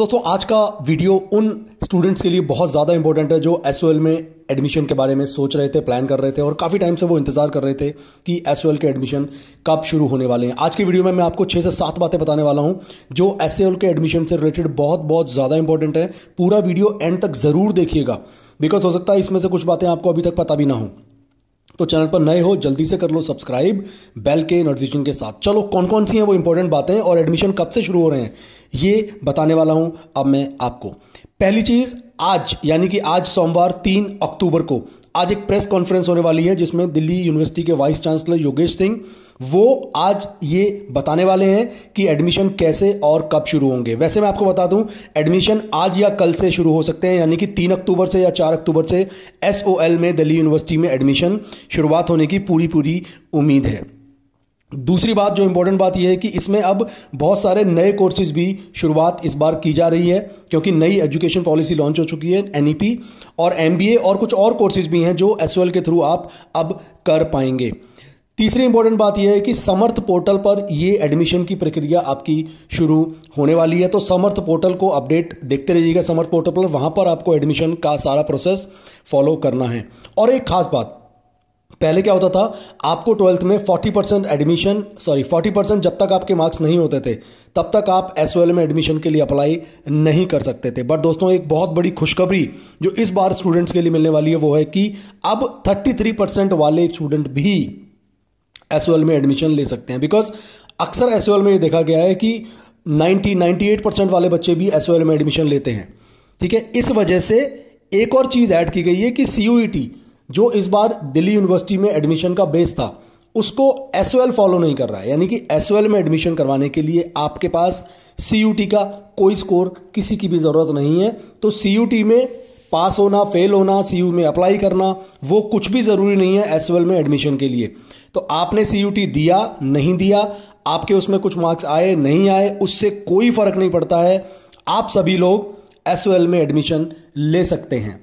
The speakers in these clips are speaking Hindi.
दोस्तों आज का वीडियो उन स्टूडेंट्स के लिए बहुत ज़्यादा इंपॉर्टेंट है जो एस में एडमिशन के बारे में सोच रहे थे प्लान कर रहे थे और काफ़ी टाइम से वो इंतज़ार कर रहे थे कि एस के एडमिशन कब शुरू होने वाले हैं आज की वीडियो में मैं आपको छः से सात बातें बताने वाला हूँ जो एस के एडमिशन से रिलेटेड बहुत बहुत ज़्यादा इंपॉर्टेंट है पूरा वीडियो एंड तक ज़रूर देखिएगा बिकॉज हो सकता है इसमें से कुछ बातें आपको अभी तक पता भी ना हो तो चैनल पर नए हो जल्दी से कर लो सब्सक्राइब बेल के नोटिफिकेशन के साथ चलो कौन कौन सी हैं वो इंपॉर्टेंट बातें और एडमिशन कब से शुरू हो रहे हैं ये बताने वाला हूँ अब मैं आपको पहली चीज आज यानी कि आज सोमवार तीन अक्टूबर को आज एक प्रेस कॉन्फ्रेंस होने वाली है जिसमें दिल्ली यूनिवर्सिटी के वाइस चांसलर योगेश सिंह वो आज ये बताने वाले हैं कि एडमिशन कैसे और कब शुरू होंगे वैसे मैं आपको बता दूं एडमिशन आज या कल से शुरू हो सकते हैं यानी कि तीन अक्टूबर से या चार अक्टूबर से एस में दिल्ली यूनिवर्सिटी में एडमिशन शुरुआत होने की पूरी पूरी उम्मीद है दूसरी बात जो इम्पोर्टेंट बात यह है कि इसमें अब बहुत सारे नए कोर्सेज भी शुरुआत इस बार की जा रही है क्योंकि नई एजुकेशन पॉलिसी लॉन्च हो चुकी है एन e और एम और कुछ और कोर्सेज भी हैं जो एस के थ्रू आप अब कर पाएंगे तीसरी इंपॉर्टेंट बात यह है कि समर्थ पोर्टल पर ये एडमिशन की प्रक्रिया आपकी शुरू होने वाली है तो समर्थ पोर्टल को अपडेट देखते रहिएगा समर्थ पोर्टल पर वहाँ पर आपको एडमिशन का सारा प्रोसेस फॉलो करना है और एक खास बात पहले क्या होता था आपको ट्वेल्थ में 40 परसेंट एडमिशन सॉरी 40 परसेंट जब तक आपके मार्क्स नहीं होते थे तब तक आप एस में एडमिशन के लिए अप्लाई नहीं कर सकते थे बट दोस्तों एक बहुत बड़ी खुशखबरी जो इस बार स्टूडेंट्स के लिए मिलने वाली है वो है कि अब 33 परसेंट वाले स्टूडेंट भी एस में एडमिशन ले सकते हैं बिकॉज अक्सर एस में ये देखा गया है कि नाइन्टी नाइन्टी परसेंट वाले बच्चे भी एस में एडमिशन लेते हैं ठीक है इस वजह से एक और चीज़ ऐड की गई है कि सी जो इस बार दिल्ली यूनिवर्सिटी में एडमिशन का बेस था उसको एस फॉलो नहीं कर रहा है यानी कि एस में एडमिशन करवाने के लिए आपके पास सी का कोई स्कोर किसी की भी ज़रूरत नहीं है तो सी में पास होना फेल होना सी में अप्लाई करना वो कुछ भी ज़रूरी नहीं है एस में एडमिशन के लिए तो आपने सी दिया नहीं दिया आपके उसमें कुछ मार्क्स आए नहीं आए उससे कोई फ़र्क नहीं पड़ता है आप सभी लोग एस में एडमिशन ले सकते हैं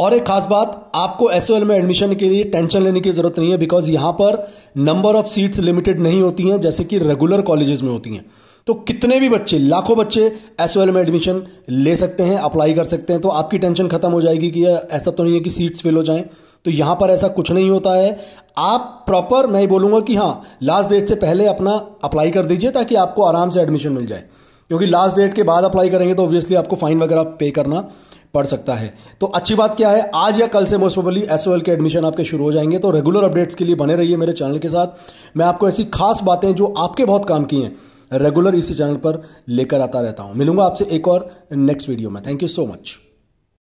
और एक खास बात आपको एस में एडमिशन के लिए टेंशन लेने की ज़रूरत नहीं है बिकॉज यहां पर नंबर ऑफ सीट्स लिमिटेड नहीं होती हैं जैसे कि रेगुलर कॉलेजेस में होती हैं तो कितने भी बच्चे लाखों बच्चे एस में एडमिशन ले सकते हैं अप्लाई कर सकते हैं तो आपकी टेंशन खत्म हो जाएगी कि ऐसा तो नहीं है कि सीट्स फेल हो जाएं तो यहां पर ऐसा कुछ नहीं होता है आप प्रॉपर मैं बोलूंगा कि हाँ लास्ट डेट से पहले अपना अप्लाई कर दीजिए ताकि आपको आराम से एडमिशन मिल जाए क्योंकि लास्ट डेट के बाद अप्लाई करेंगे तो ऑब्वियसली आपको फ़ाइन वगैरह पे करना पढ़ सकता है तो अच्छी बात क्या है आज या कल से मोस्ट प्रोबली एस के एडमिशन आपके शुरू हो जाएंगे तो रेगुलर अपडेट्स के लिए बने रहिए मेरे चैनल के साथ मैं आपको ऐसी खास बातें जो आपके बहुत काम की हैं रेगुलर इसी चैनल पर लेकर आता रहता हूँ मिलूंगा आपसे एक और नेक्स्ट वीडियो में थैंक यू सो मच